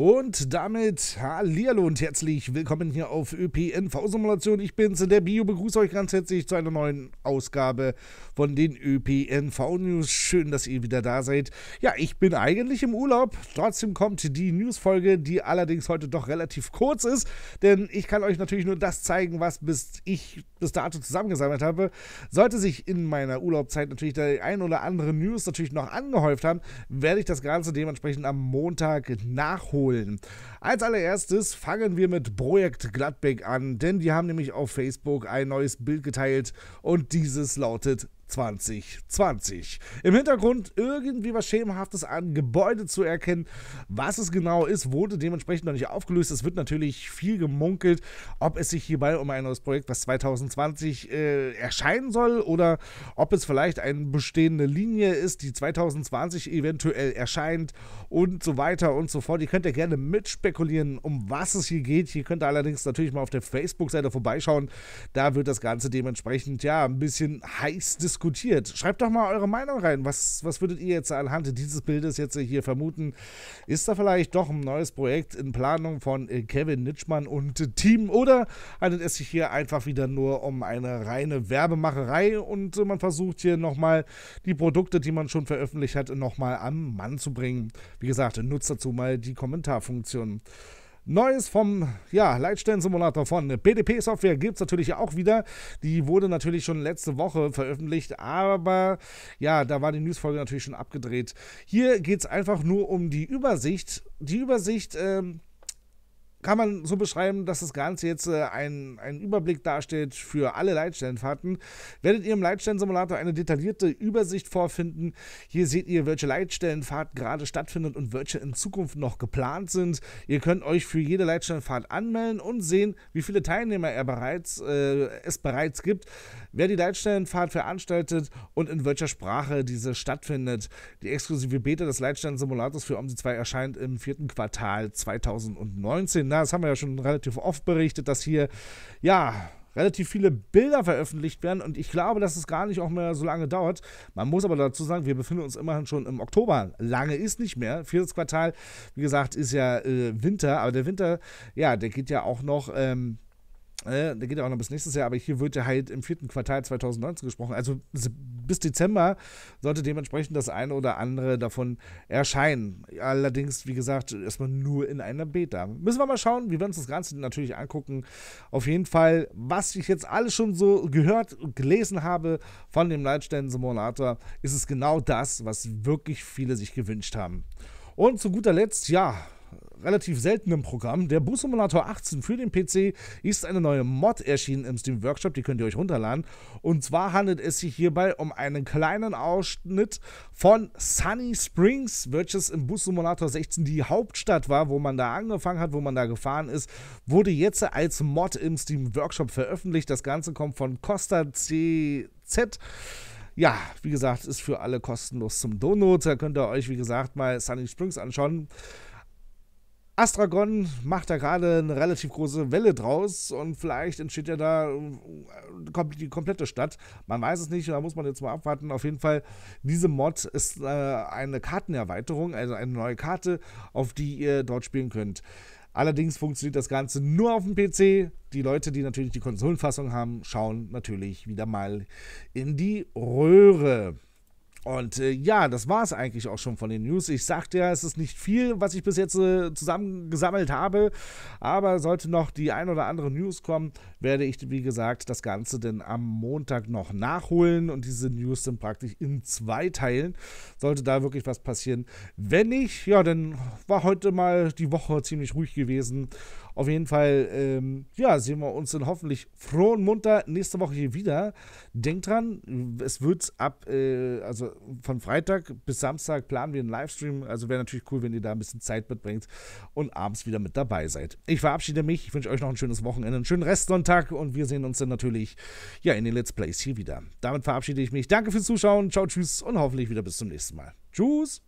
Und damit Hallihallo und herzlich willkommen hier auf ÖPNV-Simulation. Ich bin's, der Bio, begrüße euch ganz herzlich zu einer neuen Ausgabe von den ÖPNV-News. Schön, dass ihr wieder da seid. Ja, ich bin eigentlich im Urlaub, trotzdem kommt die News-Folge, die allerdings heute doch relativ kurz ist, denn ich kann euch natürlich nur das zeigen, was bis ich bis dato zusammengesammelt habe. Sollte sich in meiner Urlaubzeit natürlich der ein oder andere News natürlich noch angehäuft haben, werde ich das Ganze dementsprechend am Montag nachholen holen. Als allererstes fangen wir mit Projekt Gladbeck an, denn die haben nämlich auf Facebook ein neues Bild geteilt und dieses lautet 2020. Im Hintergrund irgendwie was Schemenhaftes an Gebäude zu erkennen. Was es genau ist, wurde dementsprechend noch nicht aufgelöst. Es wird natürlich viel gemunkelt, ob es sich hierbei um ein neues Projekt, was 2020 äh, erscheinen soll, oder ob es vielleicht eine bestehende Linie ist, die 2020 eventuell erscheint und so weiter und so fort. Ihr könnt ja gerne mitspekulieren, um was es hier geht. Hier könnt ihr allerdings natürlich mal auf der Facebook-Seite vorbeischauen. Da wird das Ganze dementsprechend ja ein bisschen heiß diskutiert diskutiert. Schreibt doch mal eure Meinung rein. Was, was würdet ihr jetzt anhand dieses Bildes jetzt hier vermuten? Ist da vielleicht doch ein neues Projekt in Planung von äh, Kevin Nitschmann und Team oder handelt es sich hier einfach wieder nur um eine reine Werbemacherei und äh, man versucht hier nochmal die Produkte, die man schon veröffentlicht hat, nochmal am Mann zu bringen? Wie gesagt, nutzt dazu mal die Kommentarfunktion. Neues vom ja, Leitstellensimulator von PDP Software gibt es natürlich auch wieder. Die wurde natürlich schon letzte Woche veröffentlicht, aber ja, da war die Newsfolge natürlich schon abgedreht. Hier geht es einfach nur um die Übersicht. Die Übersicht ähm, kann man so beschreiben, dass das Ganze jetzt äh, einen Überblick darstellt für alle Leitstellenfahrten. Werdet ihr im Leitstellensimulator eine detaillierte Übersicht vorfinden. Hier seht ihr, welche Leitstellenfahrt gerade stattfindet und welche in Zukunft noch geplant sind. Ihr könnt euch für jede Leitstellenfahrt anmelden und sehen, wie viele Teilnehmer er bereits, äh, es bereits gibt, wer die Leitstellenfahrt veranstaltet und in welcher Sprache diese stattfindet. Die exklusive Beta des Leitstellensimulators für OMSI 2 erscheint im vierten Quartal 2019 das haben wir ja schon relativ oft berichtet, dass hier, ja, relativ viele Bilder veröffentlicht werden und ich glaube, dass es gar nicht auch mehr so lange dauert. Man muss aber dazu sagen, wir befinden uns immerhin schon im Oktober. Lange ist nicht mehr. Viertes Quartal, wie gesagt, ist ja äh, Winter, aber der Winter, ja, der geht ja auch noch. Ähm, äh, der geht ja auch noch bis nächstes Jahr, aber hier wird ja halt im vierten Quartal 2019 gesprochen. Also bis Dezember sollte dementsprechend das eine oder andere davon erscheinen. Allerdings, wie gesagt, erstmal nur in einer Beta. Müssen wir mal schauen, wie wir uns das Ganze natürlich angucken. Auf jeden Fall, was ich jetzt alles schon so gehört und gelesen habe von dem Leitstellen Simulator, ist es genau das, was wirklich viele sich gewünscht haben. Und zu guter Letzt, ja, relativ seltenem Programm. Der Bus Simulator 18 für den PC ist eine neue Mod erschienen im Steam Workshop, die könnt ihr euch runterladen. Und zwar handelt es sich hierbei um einen kleinen Ausschnitt von Sunny Springs, welches im Bus Simulator 16 die Hauptstadt war, wo man da angefangen hat, wo man da gefahren ist, wurde jetzt als Mod im Steam Workshop veröffentlicht. Das Ganze kommt von Costa CZ ja, wie gesagt, ist für alle kostenlos zum Download. Da könnt ihr euch, wie gesagt, mal Sunny Springs anschauen. Astragon macht da gerade eine relativ große Welle draus und vielleicht entsteht ja da äh, die komplette Stadt. Man weiß es nicht, da muss man jetzt mal abwarten. Auf jeden Fall, diese Mod ist äh, eine Kartenerweiterung, also eine neue Karte, auf die ihr dort spielen könnt. Allerdings funktioniert das Ganze nur auf dem PC. Die Leute, die natürlich die Konsolenfassung haben, schauen natürlich wieder mal in die Röhre. Und äh, ja, das war es eigentlich auch schon von den News. Ich sagte ja, es ist nicht viel, was ich bis jetzt äh, zusammengesammelt habe, aber sollte noch die ein oder andere News kommen, werde ich, wie gesagt, das Ganze denn am Montag noch nachholen und diese News sind praktisch in zwei Teilen. Sollte da wirklich was passieren. Wenn nicht, ja, dann war heute mal die Woche ziemlich ruhig gewesen. Auf jeden Fall, ähm, ja, sehen wir uns dann hoffentlich froh und munter nächste Woche hier wieder. Denkt dran, es wird ab, äh, also von Freitag bis Samstag planen wir einen Livestream. Also wäre natürlich cool, wenn ihr da ein bisschen Zeit mitbringt und abends wieder mit dabei seid. Ich verabschiede mich. Ich wünsche euch noch ein schönes Wochenende, einen schönen Restsonntag und wir sehen uns dann natürlich ja in den Let's Plays hier wieder. Damit verabschiede ich mich. Danke fürs Zuschauen. Ciao, tschüss und hoffentlich wieder bis zum nächsten Mal. Tschüss.